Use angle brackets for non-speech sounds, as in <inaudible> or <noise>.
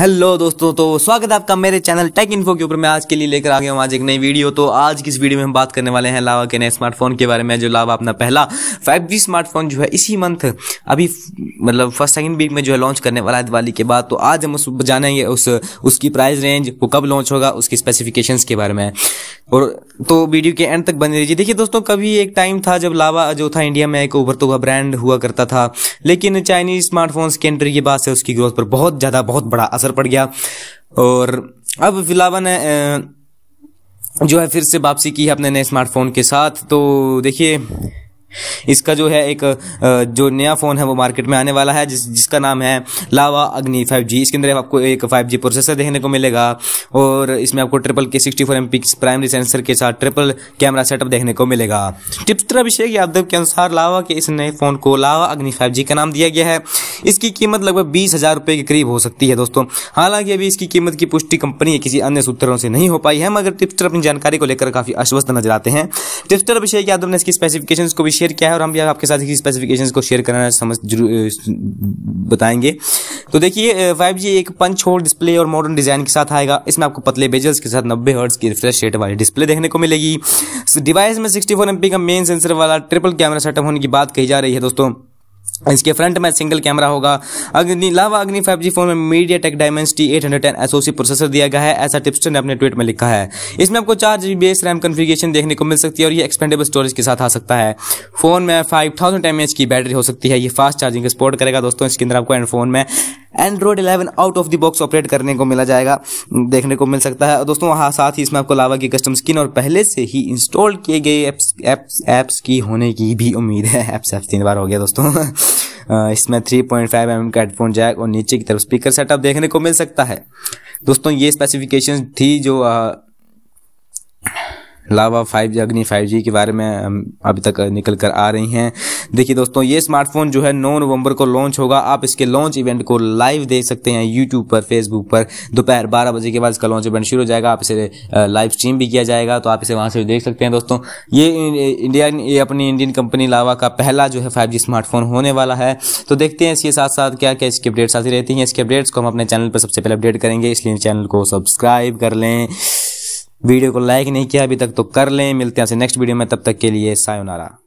hello दोस्तों तो स्वागत है आपका मेरे चैनल टेक इन्फो के ऊपर मैं आज के लिए लेकर आ गया हूँ आज एक नई वीडियो तो आज की इस वीडियो में हम बात करने वाले हैं लावा के नए स्मार्टफोन के बारे में जो लावा अपना पहला 5G स्मार्टफोन जो है इसी मंथ अभी मतलब फर्स्ट सेकंड वीक में जो है लॉन्च करने वाला है दिवाली के बाद तो आज हम उस जानेंगे उस उसकी प्राइस रेंज वो कब लॉन्च होगा उसकी स्पेसिफिकेशन के बारे में और तो वीडियो के एंड तक बने रहिए देखिए दोस्तों कभी एक टाइम था जब लावा जो था इंडिया में एक उभरता हुआ ब्रांड हुआ करता था लेकिन चाइनीज स्मार्टफोन्स के एंट्री के बाद से उसकी ग्रोथ पर बहुत ज़्यादा बहुत बड़ा असर पड़ गया और अब लावा ने जो है फिर से वापसी की है अपने नए स्मार्टफोन के साथ तो देखिए इसका जो है एक जो नया फ़ोन है वो मार्केट में आने वाला है जिस जिसका नाम है लावा अग्नि फाइव जी इसके अंदर आपको एक फाइव जी प्रोसेसर देखने को मिलेगा और इसमें आपको ट्रिपल के sixty four M pix primary sensor के साथ ट्रिपल कैमरा सेटअप देखने को मिलेगा टिप्स अभिषेक यादव के अनुसार लावा के इस नए फ़ोन को लावा अग्नि फाइव जी का नाम दिया गया है इसकी कीमत लगभग बीस हजार रुपये के करीब हो सकती है दोस्तों हालांकि अभी इसकी कीमत की पुष्टि कंपनी या किसी अन्य सूत्रों से नहीं हो पाई है मगर टिप्टर अपनी जानकारी को लेकर काफी आश्वस्त नजर आते हैं टिप्टर अभिषेक यादव ने इसकी स्पेसिफिकेशन को भी शेयर किया है और हम भी आपके साथ इसकी स्पेसिफिकेशन को शेयर करना समझ बताएंगे तो देखिए फाइव जी एक पंच होल डिस्प्ले और मॉडर्न डिजाइन के साथ आएगा इसमें आपको पतले बेजल्स के साथ नब्बे हर्ट्स की रिफ्रेश रेट वाली डिस्प्ले देखने को मिलेगी डिवाइस में सिक्सटी फोर का मेन सेंसर वाला ट्रिपल कैमरा सेटअप होने की बात कही जा रही है दोस्तों इसके फ्रंट में सिंगल कैमरा होगा Agni Lava Agni five G phone में MediaTek Dimensity eight hundred ten SoC processor दिया गया है ऐसा टिप्स्टर ने अपने ट्वीट में लिखा है इसमें आपको चार जी बी रैम कन्फिगेशन देखने को मिल सकती है और ये एक्सपेंडेबल स्टोरेज के साथ आ सकता है फोन में फाइव थाउजेंड एम एच की बैटरी हो सकती है ये फास्ट चार्जिंग सपोर्ट करेगा दोस्तों इसके अंदर आपको एंड फोन में Android 11 out of the box operate करने को मिला जाएगा देखने को मिल सकता है दोस्तों हाँ साथ ही इसमें आपको लावा की कस्टम स्किन और पहले से ही इंस्टॉल किए गए एप्स एप्स एप्स की होने की भी उम्मीद है एप्स एप्स तीन बार हो गया दोस्तों <laughs> इसमें 3.5 पॉइंट mm का हेडफोन जैक और नीचे की तरफ स्पीकर सेटअप देखने को मिल सकता है दोस्तों ये स्पेसिफिकेशन थी जो लावा फाइव जी अग्नि फाइव जी के बारे में अभी तक निकल कर आ रही हैं देखिए दोस्तों ये स्मार्टफोन जो है नौ नवंबर को लॉन्च होगा आप इसके लॉन्च इवेंट को लाइव देख सकते हैं यूट्यूब पर फेसबुक पर दोपहर बारह बजे के बाद इसका लॉन्च इवेंट शुरू हो जाएगा आप इसे लाइव स्ट्रीम भी किया जाएगा तो आप इसे वहाँ से देख सकते हैं दोस्तों ये इंडियन ये अपनी इंडियन कंपनी लावा का पहला जो है फाइव स्मार्टफोन होने वाला है तो देखते हैं इसके साथ साथ क्या क्या इसकी अपडेट्स आती रहती हैं इसके अपडेट्स को हम अपने चैनल पर सबसे पहले अपडेट करेंगे इसलिए चैनल को सब्सक्राइब कर लें वीडियो को लाइक नहीं किया अभी तक तो कर लें मिलते हैं नेक्स्ट वीडियो में तब तक के लिए सायोनारा